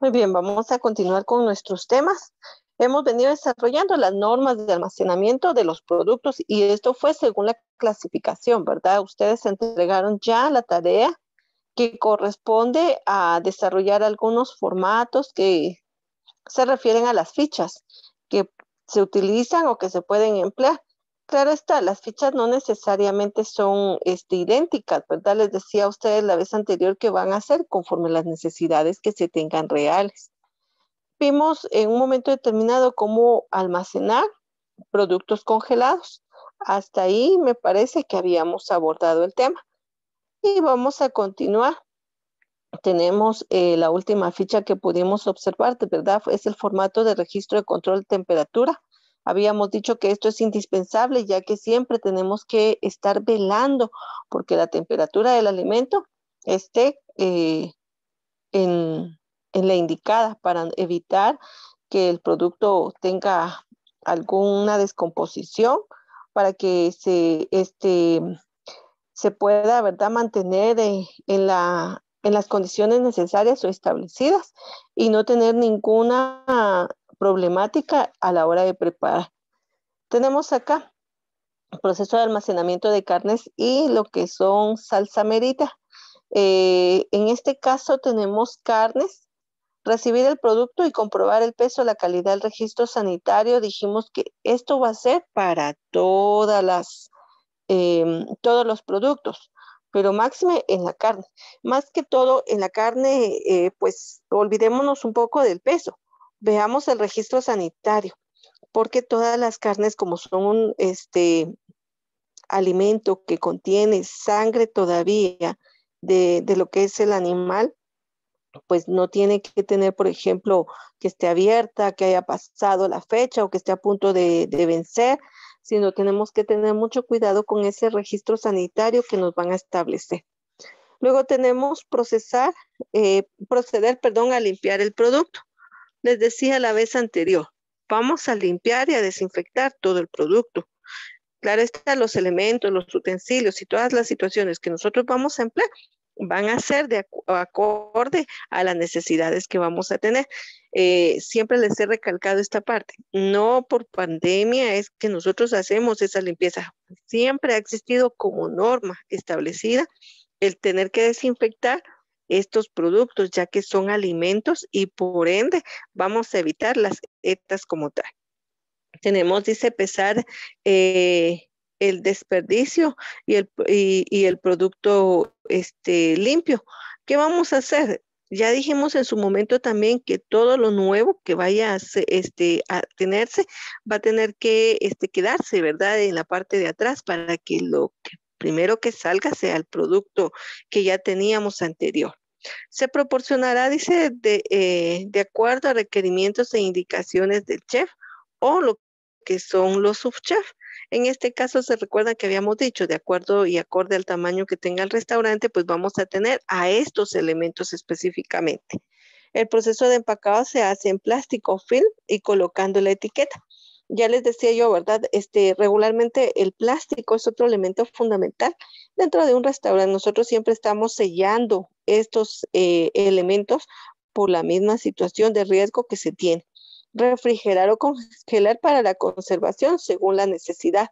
Muy bien, vamos a continuar con nuestros temas. Hemos venido desarrollando las normas de almacenamiento de los productos y esto fue según la clasificación, ¿verdad? Ustedes entregaron ya la tarea que corresponde a desarrollar algunos formatos que se refieren a las fichas que se utilizan o que se pueden emplear. Claro está, las fichas no necesariamente son este, idénticas, ¿verdad? Les decía a ustedes la vez anterior que van a ser conforme las necesidades que se tengan reales. Vimos en un momento determinado cómo almacenar productos congelados. Hasta ahí me parece que habíamos abordado el tema. Y vamos a continuar. Tenemos eh, la última ficha que pudimos observar, ¿verdad? Es el formato de registro de control de temperatura Habíamos dicho que esto es indispensable ya que siempre tenemos que estar velando porque la temperatura del alimento esté eh, en, la indicada para evitar que el producto tenga alguna descomposición para que se, este, se pueda ¿verdad? mantener en, en las condiciones necesarias o establecidas y no tener ninguna problemática a la hora de preparar. Tenemos acá el proceso de almacenamiento de carnes y lo que son salsa merita. Eh, en este caso tenemos carnes, recibir el producto y comprobar el peso, la calidad, el registro sanitario. Dijimos que esto va a ser para todas las, em, todos los productos pero máxime en la carne. Más que todo en la carne, eh, pues olvidémonos un poco del peso. Veamos el registro sanitario, porque todas las carnes, como son un este, alimento que contiene sangre todavía de, lo que es el animal, pues no tiene que tener, por ejemplo, que esté abierta, que haya pasado la fecha o que esté a punto de, vencer, sino tenemos que tener mucho cuidado con ese registro sanitario que nos van a establecer. Luego tenemos procesar, eh, proceder, perdón, a limpiar el producto les decía la vez anterior, vamos a limpiar y a desinfectar todo el producto. Claro está, los elementos, los utensilios y todas las situaciones que nosotros vamos a emplear van a ser de acuerdo a las necesidades que vamos a tener. Eh, siempre les he recalcado esta parte. No por pandemia es que nosotros hacemos esa limpieza. Siempre ha existido como norma establecida el tener que desinfectar estos productos, ya que son alimentos y por ende vamos a evitar las estas como tal. Tenemos, dice, pesar eh, el desperdicio y el, producto este, limpio. ¿Qué vamos a hacer? Ya dijimos en su momento también que todo lo nuevo que vaya a, este, a tenerse va a tener que este, quedarse, ¿verdad? En la parte de atrás para que lo que primero que salga sea el producto que ya teníamos anterior. Se proporcionará, dice, eh, de, acuerdo a requerimientos e indicaciones del chef o lo que son los subchef. En este caso se recuerda que habíamos dicho, de acuerdo y acorde al tamaño que tenga el restaurante, pues vamos a tener a estos elementos específicamente. El proceso de empacado se hace en plástico, film y colocando la etiqueta ya les decía yo, ¿verdad? Este, regularmente el plástico es otro elemento fundamental dentro de un restaurante. Nosotros siempre estamos sellando estos eh, elementos por la misma situación de riesgo que se tiene. Refrigerar o congelar para la conservación según la necesidad.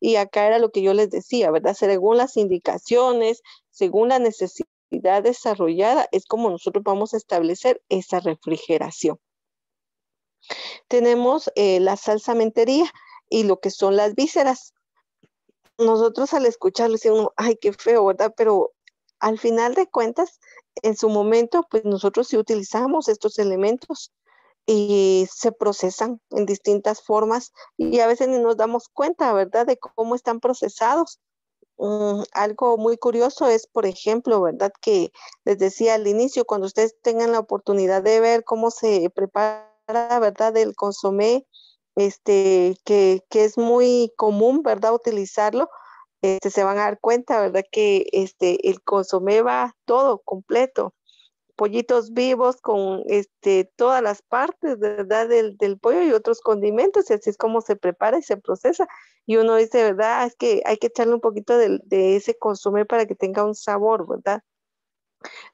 Y acá era lo que yo les decía, ¿verdad? Según las indicaciones, según la necesidad desarrollada, es como nosotros vamos a establecer esa refrigeración. Tenemos eh, la salsamentería y lo que son las vísceras. Nosotros al escucharlo decimos, ay, qué feo, ¿verdad? Pero al final de cuentas, en su momento, pues nosotros sí utilizamos estos elementos y se procesan en distintas formas y a veces ni nos damos cuenta, ¿verdad?, de cómo están procesados. Mm, algo muy curioso es, por ejemplo, ¿verdad?, que les decía al inicio, cuando ustedes tengan la oportunidad de ver cómo se prepara ¿verdad? Del consomé, este, que, es muy común, ¿verdad? Utilizarlo, este, se van a dar cuenta, ¿verdad? Que este, el consomé va todo completo. Pollitos vivos con este, todas las partes, ¿verdad? Del, pollo y otros condimentos, y así es como se prepara y se procesa. Y uno dice, ¿verdad? Es que hay que echarle un poquito de, de ese consomé para que tenga un sabor, ¿verdad?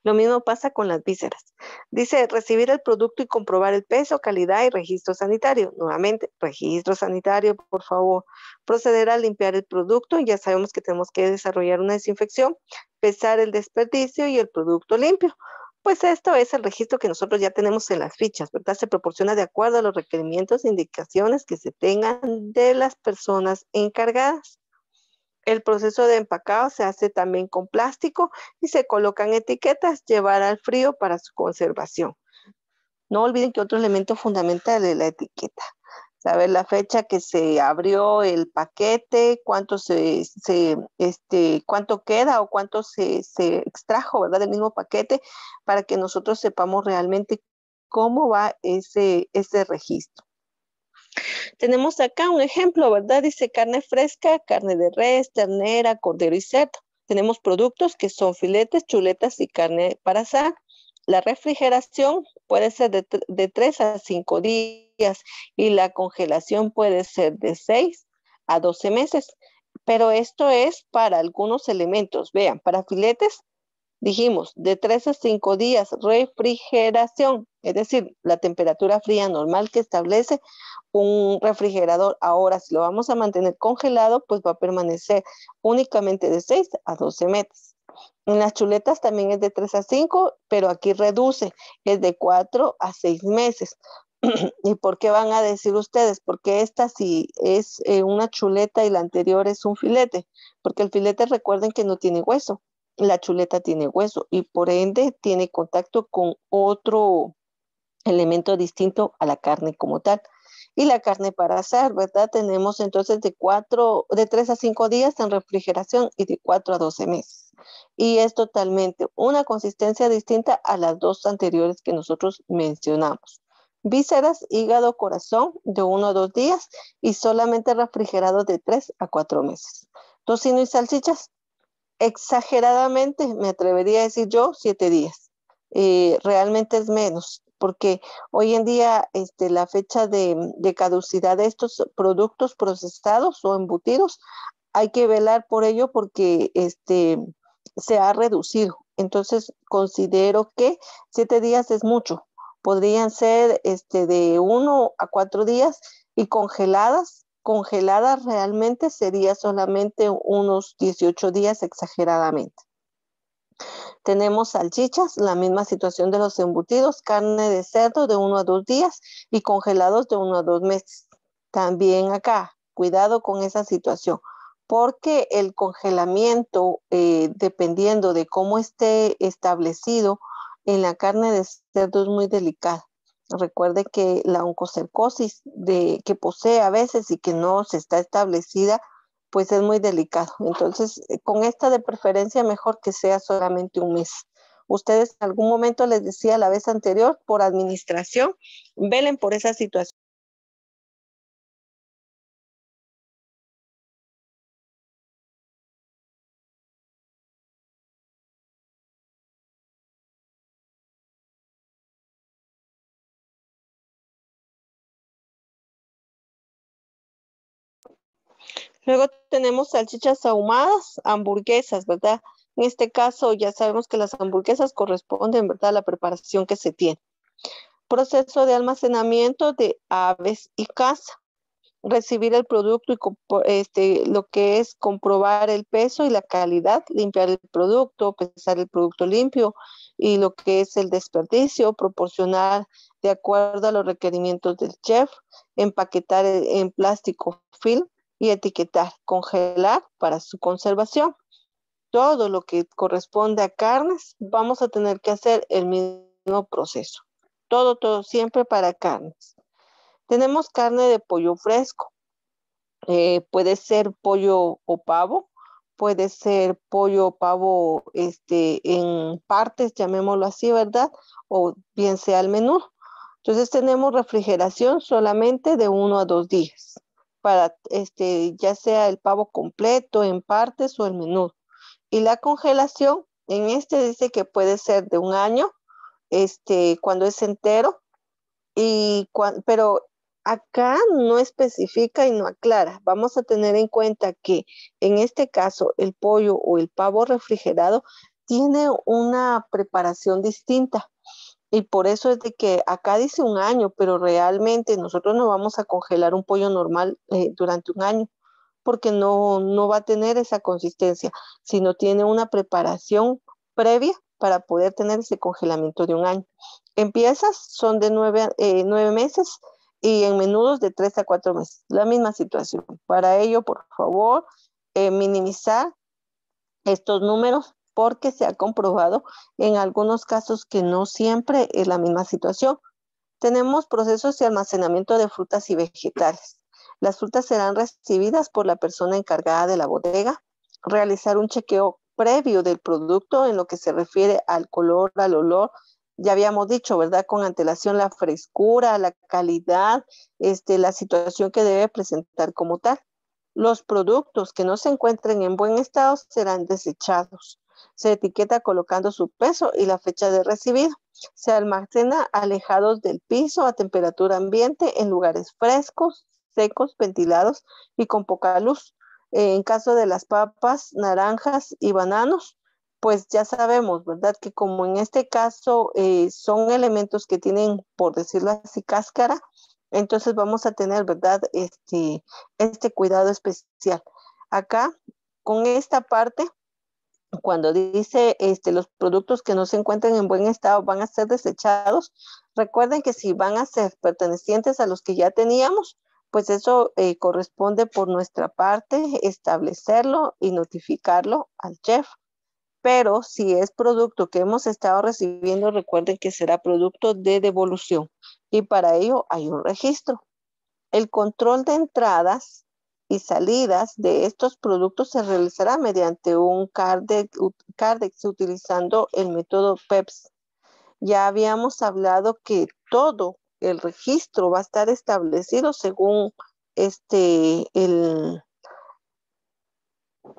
Lo mismo pasa con las vísceras. Dice recibir el producto y comprobar el peso, calidad y registro sanitario. Nuevamente, registro sanitario, por favor. Proceder a limpiar el producto. Ya sabemos que tenemos que desarrollar una desinfección, pesar el desperdicio y el producto limpio. Pues esto es el registro que nosotros ya tenemos en las fichas, ¿verdad? Se proporciona de acuerdo a los requerimientos e indicaciones que se tengan de las personas encargadas. El proceso de empacado se hace también con plástico y se colocan etiquetas llevar al frío para su conservación. No olviden que otro elemento fundamental es la etiqueta. Saber la fecha que se abrió el paquete, cuánto se, este, cuánto queda o cuánto se, extrajo, ¿verdad? Del mismo paquete para que nosotros sepamos realmente cómo va ese registro. Tenemos acá un ejemplo, ¿verdad? Dice carne fresca, carne de res, ternera, cordero y cerdo. Tenemos productos que son filetes, chuletas y carne para asar. La refrigeración puede ser de, de 3 a 5 días y la congelación puede ser de 6 a 12 meses. Pero esto es para algunos elementos. Vean, para filetes Dijimos, de 3 a 5 días refrigeración, es decir, la temperatura fría normal que establece un refrigerador. Ahora, si lo vamos a mantener congelado, pues va a permanecer únicamente de 6 a 12 meses. En las chuletas también es de 3 a 5, pero aquí reduce, es de 4 a 6 meses. ¿Y por qué van a decir ustedes? Porque esta sí es eh, una chuleta y la anterior es un filete, porque el filete recuerden que no tiene hueso, la chuleta tiene hueso y por ende tiene contacto con otro elemento distinto a la carne como tal. Y la carne para asar, ¿verdad? Tenemos entonces de cuatro, de tres a cinco días en refrigeración y de cuatro a 12 meses. Y es totalmente una consistencia distinta a las dos anteriores que nosotros mencionamos. Vísceras, hígado, corazón de uno a dos días y solamente refrigerado de tres a cuatro meses. Tocino y salchichas, exageradamente, me atrevería a decir yo, siete días. Eh, realmente es menos, porque hoy en día este, la fecha de, caducidad de estos productos procesados o embutidos, hay que velar por ello porque este, se ha reducido. Entonces, considero que siete días es mucho. Podrían ser este, de uno a cuatro días y congeladas congeladas realmente sería solamente unos 18 días exageradamente. Tenemos salchichas, la misma situación de los embutidos, carne de cerdo de uno a dos días y congelados de uno a dos meses. También acá, cuidado con esa situación, porque el congelamiento, eh, dependiendo de cómo esté establecido en la carne de cerdo, es muy delicado. Recuerde que la oncocercosis de, que posee a veces y que no se está establecida, pues es muy delicado. Entonces, eh, con esta de preferencia, mejor que sea solamente un mes. Ustedes en algún momento les decía la vez anterior, por administración, velen por esa situación. Luego tenemos salchichas ahumadas, hamburguesas, ¿verdad? En este caso ya sabemos que las hamburguesas corresponden, ¿verdad?, a la preparación que se tiene. Proceso de almacenamiento de aves y caza. Recibir el producto y este, lo que es comprobar el peso y la calidad, limpiar el producto, pesar el producto limpio y lo que es el desperdicio, proporcionar de acuerdo a los requerimientos del chef, empaquetar e-, en plástico film, y etiquetar, congelar para su conservación. Todo lo que corresponde a carnes, vamos a tener que hacer el mismo proceso. Todo, todo, siempre para carnes. Tenemos carne de pollo fresco. Eh, puede ser pollo o pavo, puede ser pollo o pavo este, en partes, llamémoslo así, ¿verdad? O bien sea al menú. Entonces tenemos refrigeración solamente de uno a dos días para este, ya sea el pavo completo, en partes o el menú. Y la congelación, en este dice que puede ser de un año, este, cuando es entero, y pero acá no especifica y no aclara. Vamos a tener en cuenta que en este caso el pollo o el pavo refrigerado tiene una preparación distinta. Y por eso es de que acá dice un año, pero realmente nosotros no vamos a congelar un pollo normal eh, durante un año, porque no, va a tener esa consistencia, sino tiene una preparación previa para poder tener ese congelamiento de un año. En piezas son de eh, nueve, meses y en menudos de tres a cuatro meses. La misma situación. Para ello, por favor, eh, minimizar estos números porque se ha comprobado en algunos casos que no siempre es la misma situación. Tenemos procesos de almacenamiento de frutas y vegetales. Las frutas serán recibidas por la persona encargada de la bodega, realizar un chequeo previo del producto en lo que se refiere al color, al olor, ya habíamos dicho, ¿verdad? Con antelación la frescura, la calidad, este, la situación que debe presentar como tal. Los productos que no se encuentren en buen estado serán desechados. Se etiqueta colocando su peso y la fecha de recibido. Se almacena alejados del piso a temperatura ambiente en lugares frescos, secos, ventilados y con poca luz. Eh, en caso de las papas, naranjas y bananos, pues ya sabemos, ¿verdad? Que como en este caso eh, son elementos que tienen, por decirlo así, cáscara, entonces vamos a tener, ¿verdad? Este, este cuidado especial. Acá, con esta parte, cuando dice este, los productos que no se encuentren en buen estado van a ser desechados, recuerden que si van a ser pertenecientes a los que ya teníamos, pues eso eh, corresponde por nuestra parte establecerlo y notificarlo al chef. Pero si es producto que hemos estado recibiendo, recuerden que será producto de devolución y para ello hay un registro. El control de entradas y salidas de estos productos se realizará mediante un cardex, utilizando el método PEPS. Ya habíamos hablado que todo el registro va a estar establecido según este el,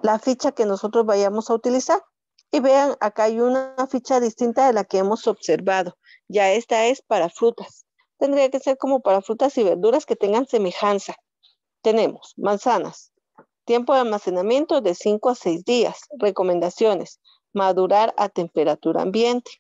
la ficha que nosotros vayamos a utilizar. Y vean, acá hay una ficha distinta de la que hemos observado. Ya esta es para frutas. Tendría que ser como para frutas y verduras que tengan semejanza. Tenemos manzanas, tiempo de almacenamiento de 5 a 6 días, recomendaciones, madurar a temperatura ambiente.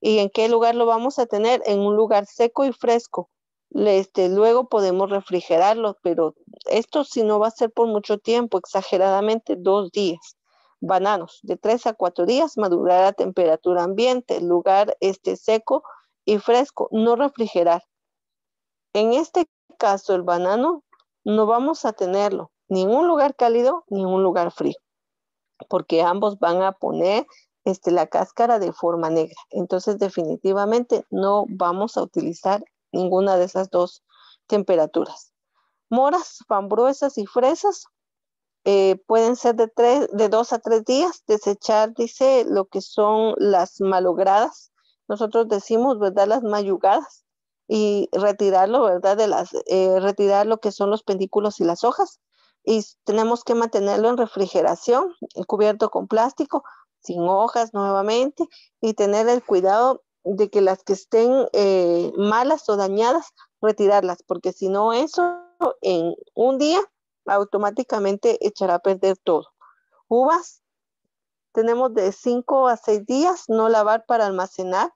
¿Y en qué lugar lo vamos a tener? En un lugar seco y fresco. Este, luego podemos refrigerarlo, pero esto si no va a ser por mucho tiempo, exageradamente dos días. Bananos, de 3 a 4 días, madurar a temperatura ambiente, lugar este, seco y fresco, no refrigerar. En este caso, el banano no vamos a tenerlo, ni un lugar cálido ni un lugar frío, porque ambos van a poner este, la cáscara de forma negra. Entonces, definitivamente no vamos a utilizar ninguna de esas dos temperaturas. Moras, fambruesas y fresas eh, pueden ser de, de dos a tres días. Desechar, dice, lo que son las malogradas. Nosotros decimos, ¿verdad? Las mayugadas y retirarlo, ¿verdad? De las, eh, retirar lo que son los pendículos y las hojas. Y tenemos que mantenerlo en refrigeración, eh, cubierto con plástico, sin hojas nuevamente, y tener el cuidado de que las que estén eh, malas o dañadas, retirarlas, porque si no eso, en un día automáticamente echará a perder todo. Uvas, tenemos de 5 a 6 días, no lavar para almacenar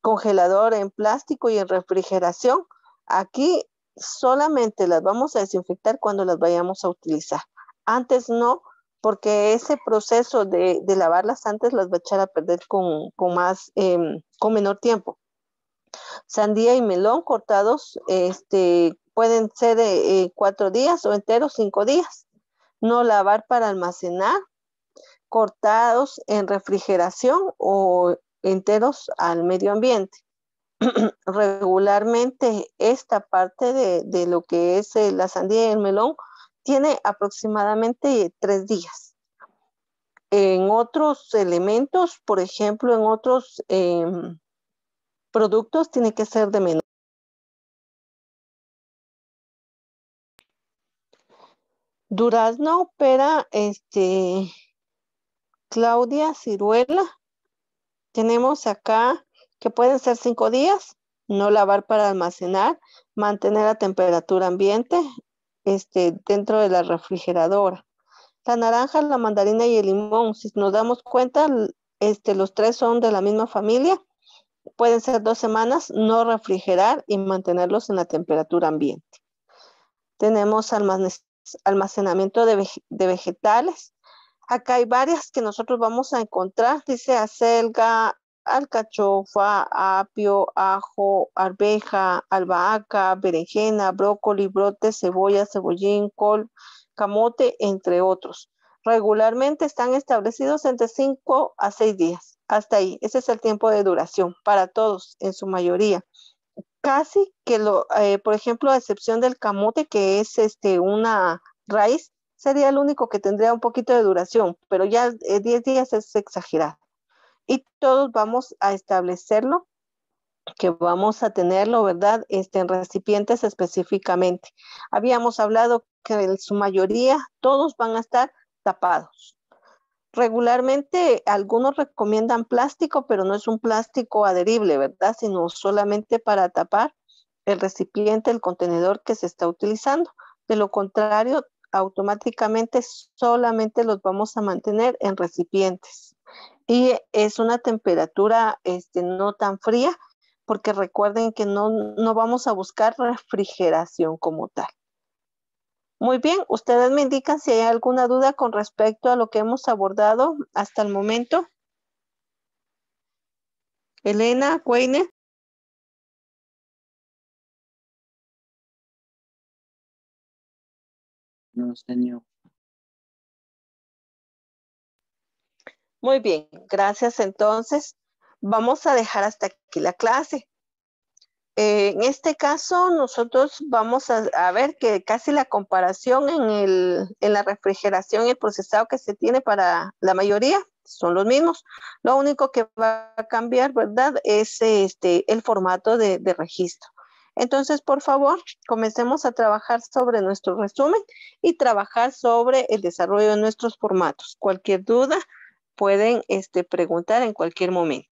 congelador, en plástico y en refrigeración. Aquí solamente las vamos a desinfectar cuando las vayamos a utilizar. Antes no, porque ese proceso de, de lavarlas antes las va a echar a perder con, con más, em, con menor tiempo. Sandía y melón cortados este, pueden ser de eh, cuatro días o enteros cinco días. No lavar para almacenar, cortados en refrigeración o enteros al medio ambiente. Regularmente esta parte de, lo que es eh, la sandía y el melón tiene aproximadamente tres días. En otros elementos, por ejemplo, en otros em, productos tiene que ser de menos Durazno, pera, este, Claudia, ciruela, tenemos acá que pueden ser cinco días, no lavar para almacenar, mantener a temperatura ambiente este, dentro de la refrigeradora. La naranja, la mandarina y el limón, si nos damos cuenta, este, los tres son de la misma familia. Pueden ser dos semanas, no refrigerar y mantenerlos en la temperatura ambiente. Tenemos almacenamiento de vegetales, Acá hay varias que nosotros vamos a encontrar, dice acelga, alcachofa, apio, ajo, arveja, albahaca, berenjena, brócoli, brote, cebolla, cebollín, col, camote, entre otros. Regularmente están establecidos entre cinco a seis días. Hasta ahí, ese es el tiempo de duración para todos, en su mayoría. Casi que lo, eh, por ejemplo, a excepción del camote, que es este, una raíz, sería el único que tendría un poquito de duración, pero ya 10 eh, días es exagerado. Y todos vamos a establecerlo, que vamos a tenerlo, ¿verdad? Este, en recipientes específicamente. Habíamos hablado que en su mayoría todos van a estar tapados. Regularmente algunos recomiendan plástico, pero no es un plástico adherible, ¿verdad? Sino solamente para tapar el recipiente, el contenedor que se está utilizando. De lo contrario, automáticamente solamente los vamos a mantener en recipientes. Y es una temperatura este, no tan fría, porque recuerden que no, no vamos a buscar refrigeración como tal. Muy bien, ustedes me indican si hay alguna duda con respecto a lo que hemos abordado hasta el momento. Elena, Weiner. Muy bien, gracias entonces. Vamos a dejar hasta aquí la clase. Eh, en este caso, nosotros vamos a, ver que casi la comparación en, la refrigeración y el procesado que se tiene para la mayoría son los mismos. Lo único que va a cambiar, ¿verdad? Es este, el formato de registro. Entonces, por favor, comencemos a trabajar sobre nuestro resumen y trabajar sobre el desarrollo de nuestros formatos. Cualquier duda pueden este, preguntar en cualquier momento.